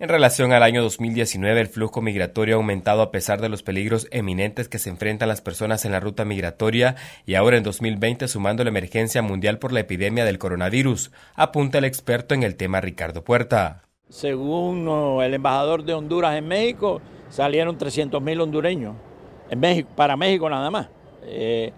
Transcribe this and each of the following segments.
En relación al año 2019, el flujo migratorio ha aumentado a pesar de los peligros eminentes que se enfrentan las personas en la ruta migratoria y ahora en 2020 sumando la emergencia mundial por la epidemia del coronavirus, apunta el experto en el tema Ricardo Puerta. Según el embajador de Honduras en México, salieron 300.000 hondureños en México, para México nada más. Eh,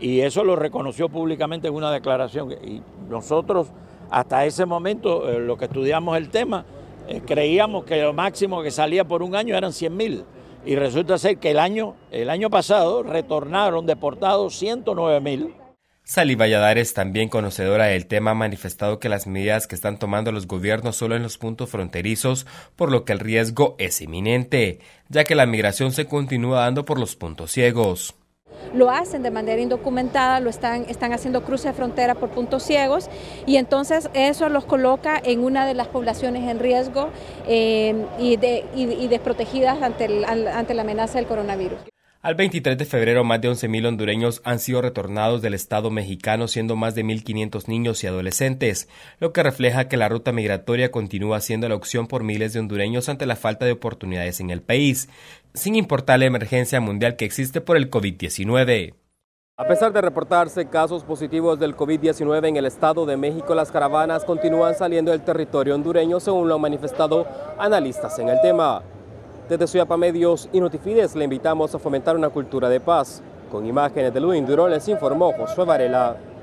y eso lo reconoció públicamente en una declaración. Y nosotros, hasta ese momento, eh, lo que estudiamos el tema, eh, creíamos que lo máximo que salía por un año eran 100 mil. Y resulta ser que el año, el año pasado retornaron deportados 109 mil. Sally Valladares, también conocedora del tema, ha manifestado que las medidas que están tomando los gobiernos solo en los puntos fronterizos, por lo que el riesgo es inminente, ya que la migración se continúa dando por los puntos ciegos lo hacen de manera indocumentada, lo están, están haciendo cruce de frontera por puntos ciegos y entonces eso los coloca en una de las poblaciones en riesgo eh, y, de, desprotegidas ante, ante la amenaza del coronavirus. Al 23 de febrero, más de 11.000 hondureños han sido retornados del Estado mexicano, siendo más de 1.500 niños y adolescentes, lo que refleja que la ruta migratoria continúa siendo la opción por miles de hondureños ante la falta de oportunidades en el país, sin importar la emergencia mundial que existe por el COVID-19. A pesar de reportarse casos positivos del COVID-19 en el Estado de México, las caravanas continúan saliendo del territorio hondureño, según lo han manifestado analistas en el tema. Desde Suyapa Medios y Notifides le invitamos a fomentar una cultura de paz. Con imágenes de Luis Durón les informó Josué Varela.